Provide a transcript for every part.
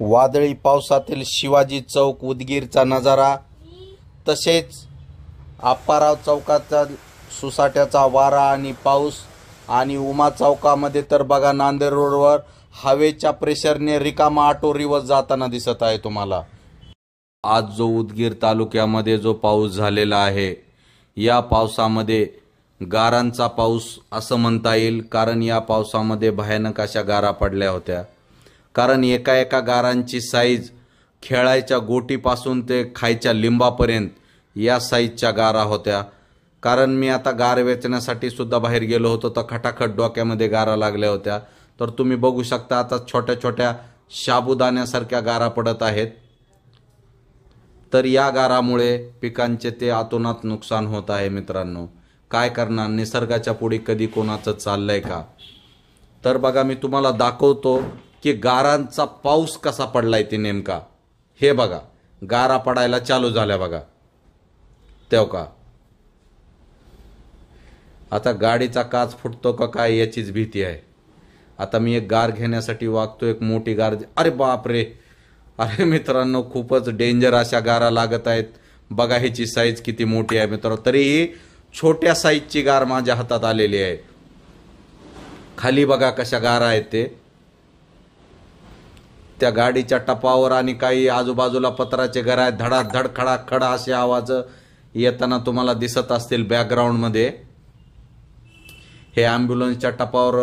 वादळी पावसातील शिवाजी चौक उदगीरचा नजारा तसेच आप्पाराव चौकाचा सुसाट्याचा वारा आणि पाऊस आणि उमा चौकामध्ये तर बघा नांदेड रोडवर हवेच्या प्रेशरने रिकामा ऑटो रिवर्स जाताना दिसत आहे तुम्हाला आज जो उदगीर तालुक्यामध्ये जो पाऊस झालेला आहे या पावसामध्ये गारांचा पाऊस असं म्हणता येईल कारण या पावसामध्ये भयानक अशा गारा पडल्या होत्या कारण एका एका गारांची साईज खेळायच्या गोटीपासून ते खायच्या लिंबापर्यंत या साईजच्या गारा होत्या कारण मी आता गार वेचण्यासाठी सुद्धा बाहेर गेलो होतो तर खटाखट डोक्यामध्ये गारा लागल्या होत्या तर तुम्ही बघू शकता आता छोट्या छोट्या शाबुदाण्यासारख्या गारा पडत आहेत तर या गारामुळे पिकांचे ते आतोनात नुकसान होत आहे मित्रांनो काय करणार निसर्गाच्या पुढे कधी कोणाचं चाललंय का तर बघा मी तुम्हाला दाखवतो की गारांचा पाऊस कसा पडलाय ते नेमका हे बघा गारा पडायला चालू झाल्या बघा तेव का आता गाडीचा काच फुटतो का काय याचीच भीती आहे आता मी एक गार घेण्यासाठी वागतो एक मोठी गार अरे बापरे अरे मित्रांनो खूपच डेंजर अशा गारा लागत आहेत बघा ह्याची साईज किती मोठी आहे मित्रांनो तरीही छोट्या साईजची गार माझ्या हातात आलेली आहे खाली बघा कशा गारा आहेत ते त्या गाडीच्या टपावर आणि काही आजूबाजूला पत्राचे घर आहेत धडा धड खडा खडा असे आवाज येताना तुम्हाला दिसत असतील बॅकग्राऊंडमध्ये हे अँब्युलन्सच्या टपावर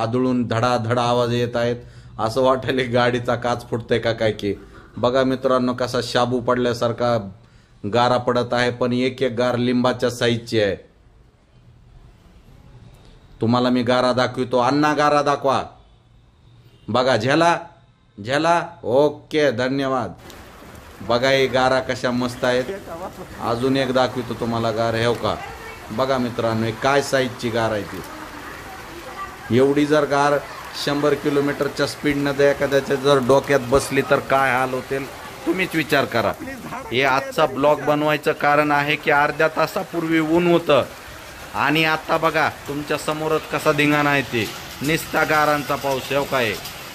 आदळून धडाधड आवाज येत आहेत असं वाटेल गाडीचा काच फुटतंय का काय की बघा मित्रांनो कसा शाबू पडल्यासारखा गारा पडत आहे पण एक एक गार लिंबाच्या साईजची आहे तुम्हाला मी गारा दाखवितो अण्णा गारा दाखवा बघा झेला झाला ओके धन्यवाद बघा हे गारा कशा मस्त आहेत अजून एक दाखवितो तुम्हाला गार हे हो का बघा मित्रांनो काय साईजची गार आहे ती एवढी जर गार शंभर किलोमीटरच्या स्पीडनं जर एखाद्याच्या जर डोक्यात बसली तर काय हाल होतील तुम्हीच विचार करा हे आजचा ब्लॉग बनवायचं कारण आहे की अर्ध्या तासापूर्वी ऊन होतं आणि आता बघा तुमच्या समोरच कसा धिंगाणा आहे ते निस्ता गारांचा पाऊस हो हे काय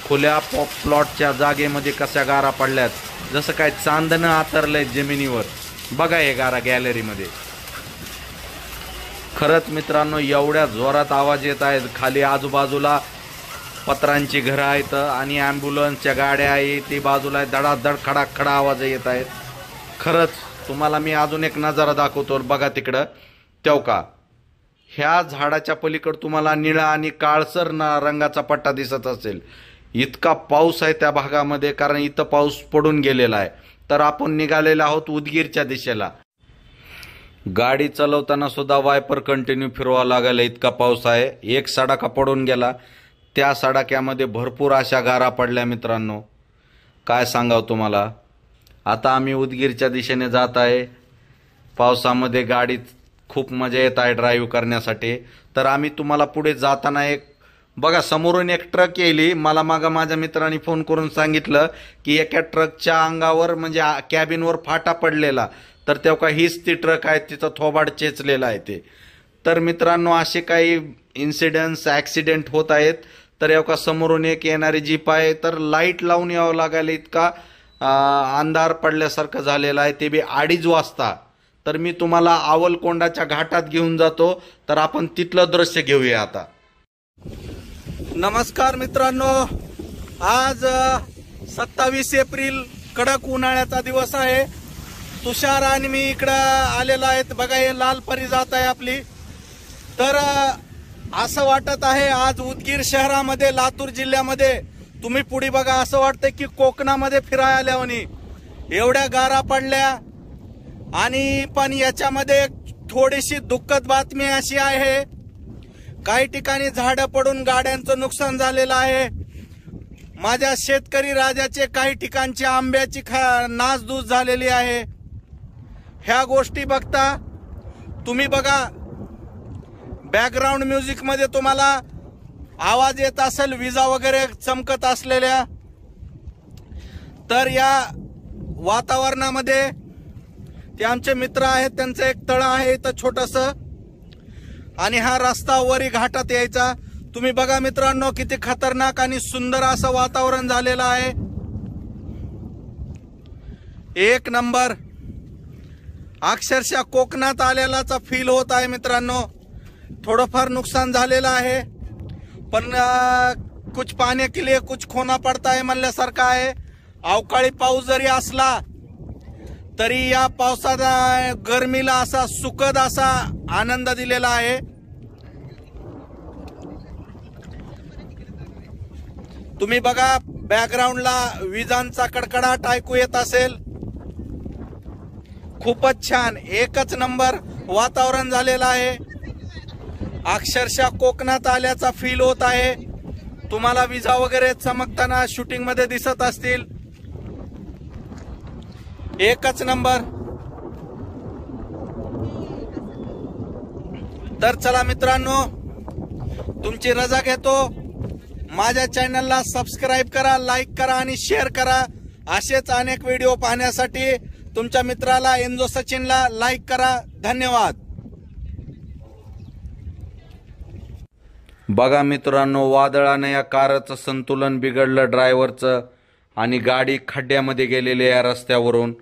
खुल्या पॉप प्लॉटच्या जागेमध्ये कशा गारा पडल्यात जसं काय चांदणं आतरलंय जमिनीवर बघा हे गारा गॅलरीमध्ये खरंच मित्रांनो एवढ्या जोरात आवाज येत आहेत खाली आजूबाजूला पत्रांची घरं आहेत आणि ॲम्ब्युलन्सच्या गाड्या ती बाजूला धडाधड खडा खडा आवाज येत आहेत खरंच तुम्हाला मी अजून एक नजारा दाखवतो बघा तिकडं तेवका ह्या झाडाच्या पलीकडं तुम्हाला निळा आणि काळसर रंगाचा पट्टा दिसत असेल इतका पाऊस आहे त्या भागामध्ये कारण इथं पाऊस पडून गेलेला आहे तर आपण निघालेलो आहोत उदगीरच्या दिशेला गाडी चालवताना सुद्धा वायपर कंटिन्यू फिरवा लागेल इतका पाऊस आहे एक सडाका पडून गेला त्या सडाक्यामध्ये भरपूर अशा गारा पडल्या मित्रांनो काय सांगावं तुम्हाला आता आम्ही उदगीरच्या दिशेने जात आहे पावसामध्ये गाडीत खूप मजा येत आहे ड्राईव्ह करण्यासाठी तर आम्ही तुम्हाला पुढे जाताना एक बघा समोरून एक ट्रक येईली मला मागं माझ्या मित्राने फोन करून सांगितलं की एका ट्रकच्या अंगावर म्हणजे कॅबिनवर फाटा पडलेला तर तेव्हा हीच ती ट्रक आहे तिचा थोबाड चेचलेला आहे ते तर मित्रांनो असे काही इन्सिडेंट्स ॲक्सिडेंट होत आहेत तर एवका समोरून एक येणारी जीप आहे तर लाईट लावून यावं लागायला इतका अंधार पडल्यासारखं झालेला आहे ते बी अडीच वाजता तर मी तुम्हाला आवलकोंडाच्या घाटात घेऊन जातो तर आपण तिथलं दृश्य घेऊया आता नमस्कार मित्रांनो आज सत्तावीस एप्रिल कडक उन्हाळ्याचा दिवस आहे तुषार आणि मी इकडं आलेला आहेत बघा हे लाल परी जात आहे आपली तर असं वाटत आहे आज उदगीर शहरामध्ये लातूर जिल्ह्यामध्ये तुम्ही पुढे बघा असं वाटतं की कोकणामध्ये फिराय आल्यावनी एवढ्या गारा पडल्या आणि पण याच्यामध्ये थोडीशी दुःखद बातमी अशी आहे काही ठिकाणी झाडं पडून गाड्यांचं नुकसान झालेलं आहे माझ्या शेतकरी राजाचे काही ठिकाणचे आंब्याची खा नासधूस झालेली आहे ह्या गोष्टी बघता तुम्ही बघा बॅकग्राऊंड म्युझिकमध्ये तुम्हाला आवाज येत असेल विजा वगैरे चमकत असलेल्या तर या वातावरणामध्ये ते आमचे मित्र आहेत त्यांचं एक तळ आहे इथं छोटंसं आणि हा रस्ता वरी घाटात यायचा तुम्ही बघा मित्रांनो किती खतरनाक आणि सुंदर असं वातावरण झालेलं आहे एक नंबर अक्षरशः कोकणात आलेलाचा फील होत आहे मित्रांनो थोडंफार नुकसान झालेलं आहे पण कुछ पाने के लिए कुछ खोना पडता है म्हणल्यासारखं आहे अवकाळी पाऊस जरी असला तरी या पावसाचा गरमीला असा सुखद असा आनंद दिलेला आहे तुम्ही बघा बॅकग्राऊंडला विजांचा कडकडाट ऐकू येत असेल खूपच छान एकच नंबर वातावरण झालेलं आहे अक्षरशः कोकणात आल्याचा फील होत आहे तुम्हाला विजा वगैरे चमकताना शूटिंगमध्ये दिसत असतील एकच नंबर तर चला मित्रांनो तुमची रजा घेतो माझ्या चॅनलला सबस्क्राईब करा लाईक करा आणि शेअर करा असेच अनेक व्हिडिओ पाहण्यासाठी तुमच्या मित्राला एन्जो सचिनला लाईक करा धन्यवाद बघा मित्रांनो वादळाने या कारचं संतुलन बिघडलं ड्रायव्हरचं आणि गाडी खड्ड्यामध्ये गेलेली या रस्त्यावरून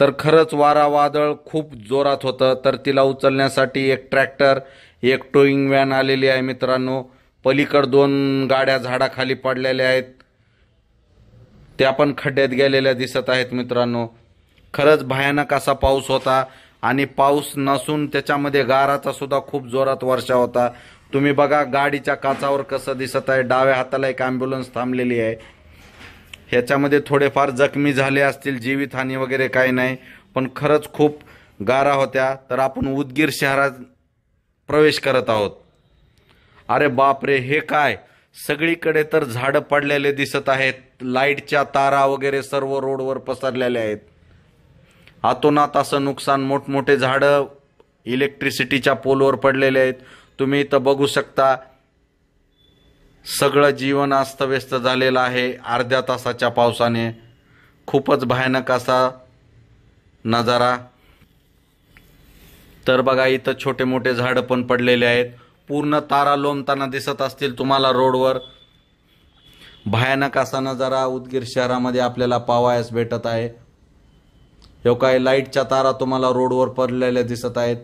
तर खरंच वारा वादळ खूप जोरात होतं तर तिला उचलण्यासाठी एक ट्रॅक्टर एक टोईंग व्हॅन आलेली आहे मित्रांनो पलीकड दोन गाड्या झाडाखाली पडलेल्या आहेत त्या पण खड्ड्यात गेलेल्या दिसत आहेत मित्रांनो खरंच भयानक असा पाऊस होता आणि पाऊस नसून त्याच्यामध्ये गाराचा सुद्धा खूप जोरात वर्षा होता तुम्ही बघा गाडीच्या काचावर कसं दिसत आहे डाव्या हाताला एक ॲम्ब्युलन्स थांबलेली आहे ह्याच्यामध्ये थोडेफार जखमी झाले असतील जीवितहानी वगैरे काही नाही पण खरंच खूप गारा होत्या तर आपण उदगीर शहरात प्रवेश करत आहोत अरे बापरे हे काय सगळीकडे तर झाडं पडलेले दिसत आहेत लाईटच्या तारा वगैरे सर्व रोडवर पसरलेल्या आहेत आतोनात असं नुकसान मोठमोठे झाडं इलेक्ट्रिसिटीच्या पोलवर पडलेले आहेत तुम्ही इथं बघू शकता सगळं जीवन अस्तव्यस्त झालेलं आहे अर्ध्या तासाच्या पावसाने खूपच भयानक असा नजारा तर बघा इथं छोटे मोठे झाडं पण पडलेले आहेत पूर्ण तारा लोंबताना दिसत असतील तुम्हाला रोडवर भयानक असा नजारा उदगीर शहरामध्ये आपल्याला पावायस भेटत आहे हे काय लाईटच्या तारा तुम्हाला रोडवर पडलेल्या दिसत आहेत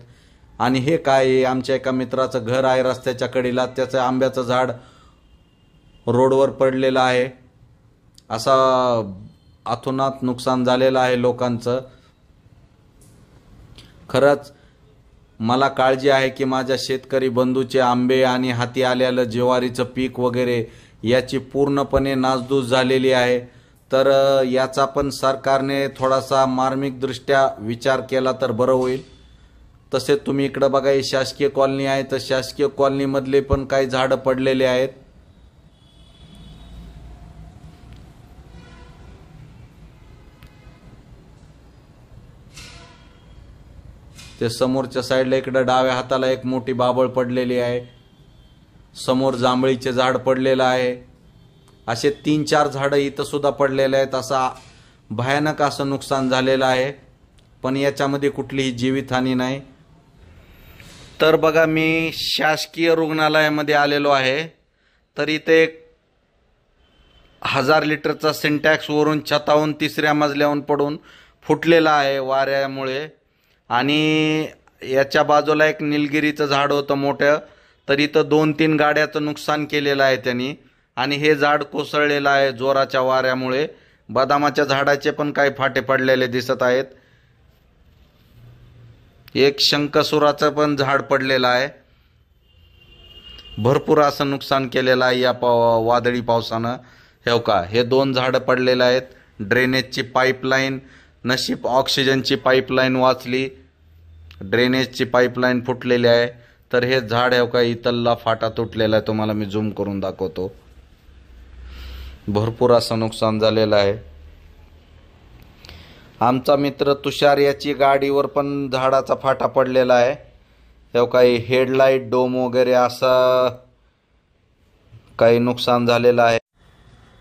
आणि हे काय आमच्या एका मित्राचं घर आहे रस्त्याच्या कडीला त्याचं आंब्याचं झाड रोडवर पडलेला आहे असा अथुनात नुकसान झालेलं आहे लोकांचं खरंच मला काळजी आहे की माझ्या शेतकरी बंधूचे आंबे आणि हाती आलेलं ज्वारीचं पीक वगैरे याची पूर्णपणे नासधूस झालेली आहे तर याचा पण सरकारने थोडासा मार्मिकदृष्ट्या विचार केला तर बरं होईल तसेच तुम्ही इकडं बघा शासकीय कॉलनी आहे तर शासकीय कॉलनीमधले पण काही झाडं पडलेले आहेत ते समोरच्या साईडला इकडं डाव्या हाताला एक मोठी बाबळ पडलेली आहे समोर जांभळीचे झाड पडलेलं आहे असे तीन चार झाडं इथं सुद्धा पडलेले आहेत असा भयानक असं नुकसान झालेलं आहे पण याच्यामध्ये कुठलीही जीवितहानी नाही तर बघा मी शासकीय रुग्णालयामध्ये आलेलो आहे तर इथे एक हजार लिटरचा सिंटॅक्सवरून छताहून तिसऱ्या मजल्याहून पडून फुटलेला आहे वाऱ्यामुळे आणि याच्या बाजूला एक निलगिरीचं झाड होतं मोठं तर इथं दोन तीन गाड्याचं नुकसान केलेलं आहे त्यांनी आणि हे झाड कोसळलेलं आहे जोराच्या वाऱ्यामुळे बदामाच्या झाडाचे पण काही फाटे पडलेले दिसत आहेत एक शंकसुराचं पण झाड पडलेलं आहे भरपूर असं नुकसान केलेलं आहे या पा वादळी पावसानं हे हो का हे दोन झाडं पडलेलं आहेत ड्रेनेजची पाईपलाईन नशीब ऑक्सिजनची पाईपलाईन वाचली ड्रेनेजची पाईपलाईन फुटलेली आहे तर हे झाड आहे हो का इतलला फाटा तुटलेला आहे तुम्हाला मी झूम करून दाखवतो भरपूर असं नुकसान झालेलं आहे आमचा मित्र तुषार याची गाडीवर पण झाडाचा फाटा पडलेला आहे तेव्हा हो काही हेडलाईट डोम वगैरे असा काही नुकसान झालेलं आहे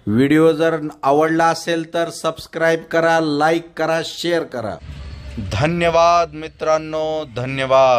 व्हिडिओ जर आवडला असेल तर सबस्क्राईब करा लाईक करा शेअर करा धन्यवाद मित्रांनो धन्यवाद